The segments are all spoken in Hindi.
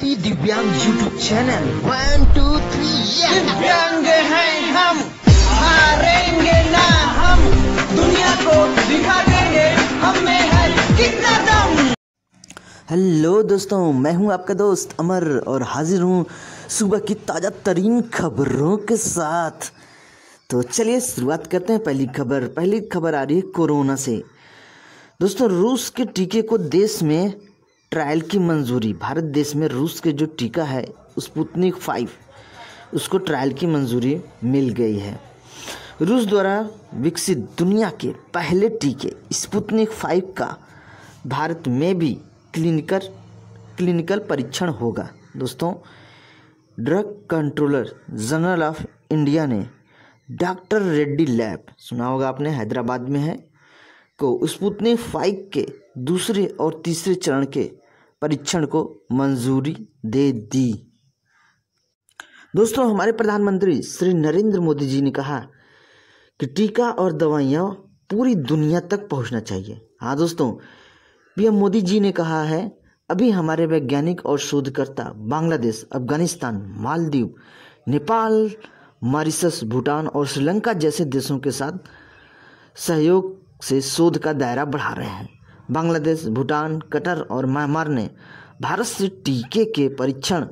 भारतीय दिव्यांग YouTube channel one two three दिव्यांग हैं हम हारेंगे ना हम दुनिया को दिखा देंगे हम में है कितना दम हेलो दोस्तों मैं हूं आपका दोस्त अमर और हाजिर हूं सुबह की ताज़ा तरीन खबरों के साथ तो चलिए शुरुआत करते हैं पहली खबर पहली खबर आ रही है कोरोना से दोस्तों रूस के टीके को देश में ट्रायल की मंजूरी भारत देश में रूस के जो टीका है स्पुतनिक फाइव उसको ट्रायल की मंजूरी मिल गई है रूस द्वारा विकसित दुनिया के पहले टीके स्पुतनिक फाइव का भारत में भी क्लिनिकल क्लिनिकल परीक्षण होगा दोस्तों drug controller general of India ने डॉक्टर रेड्डी लैब सुना होगा आपने हैदराबाद में है को स्पुतनिक फाइव के दूसरे और तीसरे चरण के परीक्षण को मंजूरी दे दी दोस्तों हमारे प्रधानमंत्री श्री नरेंद्र मोदी जी ने कहा कि टीका और दवाइयाँ पूरी दुनिया तक पहुँचना चाहिए हाँ दोस्तों पीएम मोदी जी ने कहा है अभी हमारे वैज्ञानिक और शोधकर्ता बांग्लादेश अफगानिस्तान मालदीव नेपाल मॉरिशस भूटान और श्रीलंका जैसे देशों के साथ सहयोग से शोध का दायरा बढ़ा रहे हैं बांग्लादेश भूटान कटर और म्यांमार ने भारत से टीके के परीक्षण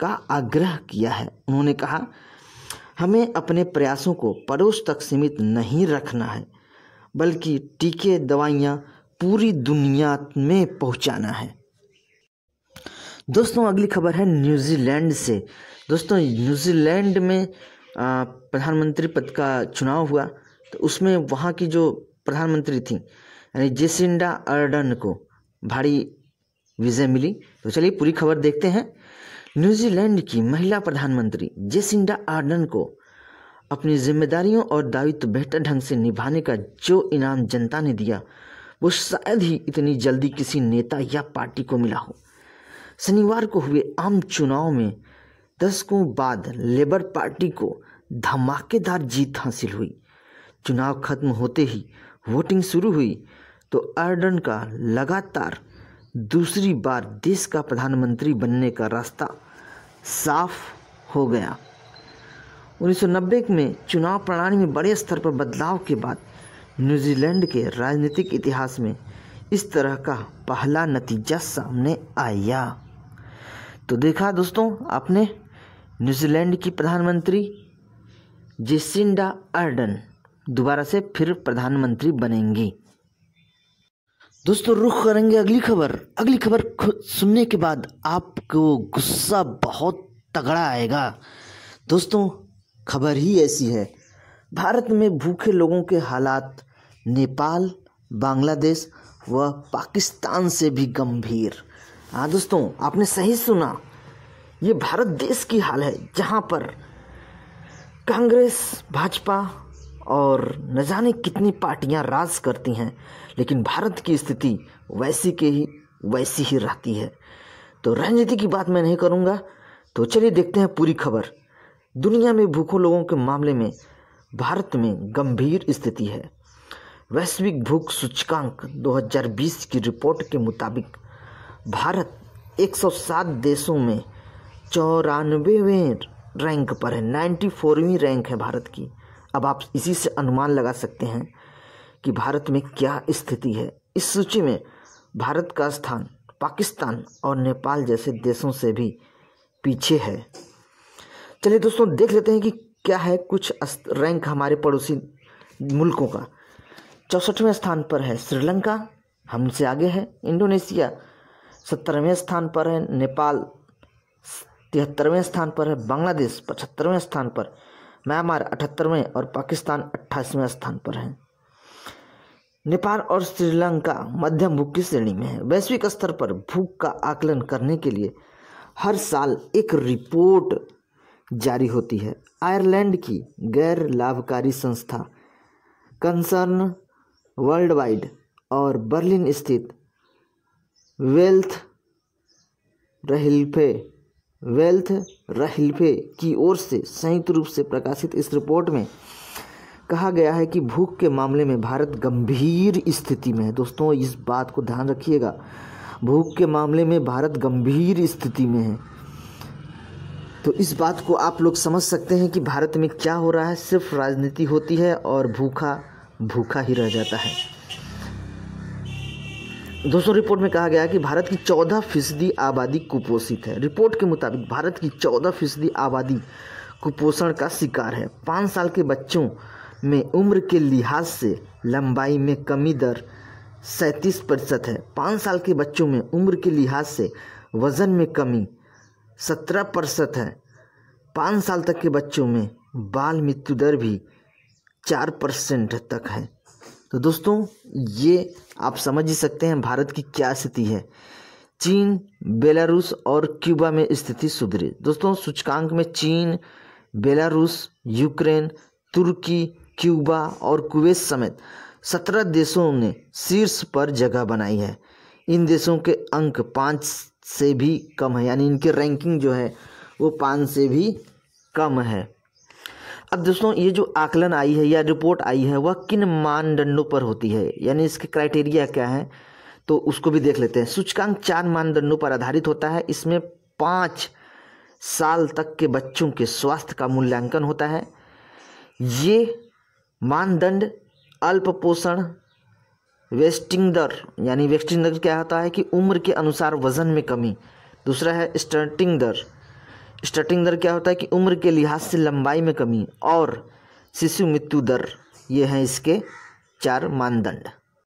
का आग्रह किया है उन्होंने कहा हमें अपने प्रयासों को पड़ोस तक सीमित नहीं रखना है बल्कि टीके दवाइयाँ पूरी दुनिया में पहुँचाना है दोस्तों अगली खबर है न्यूजीलैंड से दोस्तों न्यूजीलैंड में प्रधानमंत्री पद का चुनाव हुआ तो उसमें वहाँ की जो प्रधानमंत्री थी यानी जेसिंडा अर्डन को भारी विजय मिली तो चलिए पूरी खबर देखते हैं न्यूजीलैंड की महिला प्रधानमंत्री जेसिंडा आर्डन को अपनी जिम्मेदारियों और दायित्व तो बेहतर ढंग से निभाने का जो इनाम जनता ने दिया वो शायद ही इतनी जल्दी किसी नेता या पार्टी को मिला हो शनिवार को हुए आम चुनाव में दशकों बाद लेबर पार्टी को धमाकेदार जीत हासिल हुई चुनाव खत्म होते ही वोटिंग शुरू हुई तो अर्डन का लगातार दूसरी बार देश का प्रधानमंत्री बनने का रास्ता साफ हो गया 1990 में चुनाव प्रणाली में बड़े स्तर पर बदलाव के बाद न्यूजीलैंड के राजनीतिक इतिहास में इस तरह का पहला नतीजा सामने आया तो देखा दोस्तों आपने न्यूजीलैंड की प्रधानमंत्री जेसिंडा अर्डन दोबारा से फिर प्रधानमंत्री बनेंगी दोस्तों रुख करेंगे अगली खबर अगली खबर सुनने के बाद आपको गुस्सा बहुत तगड़ा आएगा दोस्तों खबर ही ऐसी है भारत में भूखे लोगों के हालात नेपाल बांग्लादेश व पाकिस्तान से भी गंभीर हाँ दोस्तों आपने सही सुना ये भारत देश की हाल है जहाँ पर कांग्रेस भाजपा और न जाने कितनी पार्टियां राज करती हैं लेकिन भारत की स्थिति वैसी के ही वैसी ही रहती है तो राजनीति की बात मैं नहीं करूँगा तो चलिए देखते हैं पूरी खबर दुनिया में भूखों लोगों के मामले में भारत में गंभीर स्थिति है वैश्विक भूख सूचकांक 2020 की रिपोर्ट के मुताबिक भारत 107 देशों में चौरानवेवें रैंक पर है नाइन्टी रैंक है भारत की अब आप इसी से अनुमान लगा सकते हैं कि भारत में क्या स्थिति है इस सूची में भारत का स्थान पाकिस्तान और नेपाल जैसे देशों से भी पीछे है चलिए दोस्तों देख लेते हैं कि क्या है कुछ रैंक हमारे पड़ोसी मुल्कों का चौसठवें स्थान पर है श्रीलंका हमसे आगे है इंडोनेशिया सत्तरवें स्थान पर है नेपाल तिहत्तरवें स्थान पर है बांग्लादेश पचहत्तरवें स्थान पर म्यांमार अठहत्तरवें और पाकिस्तान अट्ठाईसवें स्थान पर है नेपाल और श्रीलंका मध्यम भूख की श्रेणी में है वैश्विक स्तर पर भूख का आकलन करने के लिए हर साल एक रिपोर्ट जारी होती है आयरलैंड की गैर लाभकारी संस्था कंसर्न वर्ल्ड वाइड और बर्लिन स्थित वेल्थ रहिल्फे वेल्थ रहिल्फे की ओर से संयुक्त रूप से प्रकाशित इस रिपोर्ट में कहा गया है कि भूख के मामले में भारत गंभीर स्थिति में है दोस्तों इस बात को ध्यान रखिएगा भूख के मामले में भारत गंभीर स्थिति में है तो इस बात को आप लोग समझ सकते हैं कि भारत में क्या हो रहा है सिर्फ राजनीति होती है और भूखा भूखा ही रह जाता है दोस्तों रिपोर्ट में कहा गया कि भारत की चौदह फीसदी आबादी कुपोषित है रिपोर्ट के मुताबिक भारत की चौदह फीसदी आबादी कुपोषण का शिकार है पाँच साल के बच्चों में उम्र के लिहाज से लंबाई में कमी दर सैंतीस प्रतिशत है पाँच साल के बच्चों में उम्र के लिहाज से वज़न में कमी सत्रह प्रतिशत है पाँच साल तक के बच्चों में बाल मृत्यु दर भी चार परसेंट तक है तो दोस्तों ये आप समझ ही सकते हैं भारत की क्या स्थिति है चीन बेलारूस और क्यूबा में स्थिति सुधरी दोस्तों सूचकांक में चीन बेलारूस यूक्रेन तुर्की क्यूबा और कुवैत समेत सत्रह देशों ने शीर्ष पर जगह बनाई है इन देशों के अंक पाँच से भी कम है यानी इनके रैंकिंग जो है वो पाँच से भी कम है अब दोस्तों ये जो आकलन आई है या रिपोर्ट आई है वह किन मानदंडों पर होती है यानी इसके क्राइटेरिया क्या है तो उसको भी देख लेते हैं सूचकांक चार मानदंडों पर आधारित होता है इसमें पाँच साल तक के बच्चों के स्वास्थ्य का मूल्यांकन होता है ये मानदंड अल्प पोषण वेस्टिंग दर यानी वेस्टिंग दर क्या होता है कि उम्र के अनुसार वजन में कमी दूसरा है स्टर्टिंग दर स्टार्टिंग दर क्या होता है कि उम्र के लिहाज से लंबाई में कमी और शिशु मृत्यु दर ये हैं इसके चार मानदंड